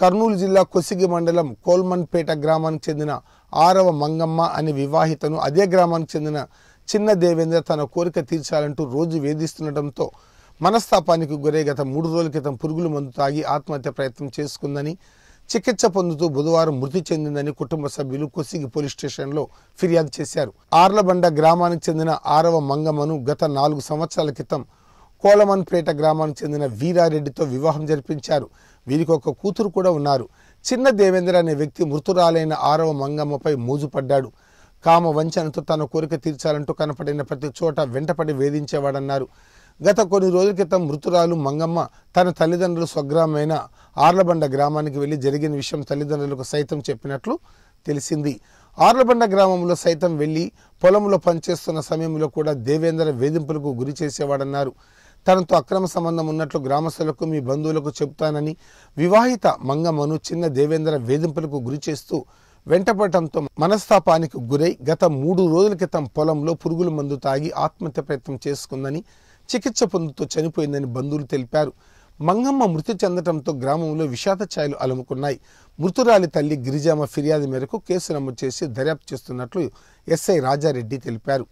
కర్నూలు జిల్లా కొసిగి మండలం కోల్మన్పేట గ్రామానికి చెందిన ఆరవ మంగమ్మ అనే వివాహితను అదే గ్రామానికి చెందిన చిన్న దేవేంద్ర తన కోరిక తీర్చాలంటూ రోజు వేధిస్తుండటంతో మనస్తాపానికి గురై గత మూడు రోజుల క్రితం పురుగుల మందు తాగి ఆత్మహత్య ప్రయత్నం చేసుకుందని చికిత్స పొందుతూ బుధవారం మృతి చెందిందని కుటుంబ సభ్యులు కొసిగి పోలీస్ స్టేషన్లో ఫిర్యాదు చేశారు ఆర్లబండ గ్రామానికి చెందిన ఆరవ మంగమ్మను గత నాలుగు సంవత్సరాల క్రితం కోలమన్పేట గ్రామానికి చెందిన వీరారెడ్డితో వివాహం జరిపించారు వీరికి ఒక కూతురు కూడా ఉన్నారు చిన్న దేవేంద్ర అనే వ్యక్తి మృతురాలైన ఆరవ మంగమ్మపై మోజుపడ్డాడు కామ వంచనతో తన కోరిక తీర్చాలంటూ కనపడిన ప్రతి చోట వెంటపడి వేధించేవాడన్నారు గత కొన్ని రోజుల క్రితం మృతురాలు మంగమ్మ తన తల్లిదండ్రులు స్వగ్రామైన ఆర్లబండ గ్రామానికి వెళ్ళి జరిగిన విషయం తల్లిదండ్రులకు సైతం చెప్పినట్లు తెలిసింది ఆర్లబండ గ్రామంలో సైతం వెళ్ళి పొలంలో పనిచేస్తున్న సమయంలో కూడా దేవేంద్ర వేధింపులకు గురి చేసేవాడన్నారు తనతో అక్రమ సంబంధం ఉన్నట్లు గ్రామస్తులకు మీ బంధువులకు చెబుతానని వివాహిత మంగమ్మను చిన్న దేవేంద్ర వేధింపులకు గురి చేస్తూ వెంటపడటంతో మనస్తాపానికి గురై గత మూడు రోజుల క్రితం పొలంలో పురుగుల మందు తాగి ఆత్మహత్య ప్రయత్నం చేసుకుందని చికిత్స పొందుతూ చనిపోయిందని బంధువులు తెలిపారు మంగమ్మ మృతి చెందటంతో గ్రామంలో విషాద ఛాయలు అలుముకున్నాయి మృతురాలి తల్లి గిరిజామ ఫిర్యాదు మేరకు కేసు నమోదు చేసి దర్యాప్తు చేస్తున్నట్లు ఎస్ఐ రాజారెడ్డి తెలిపారు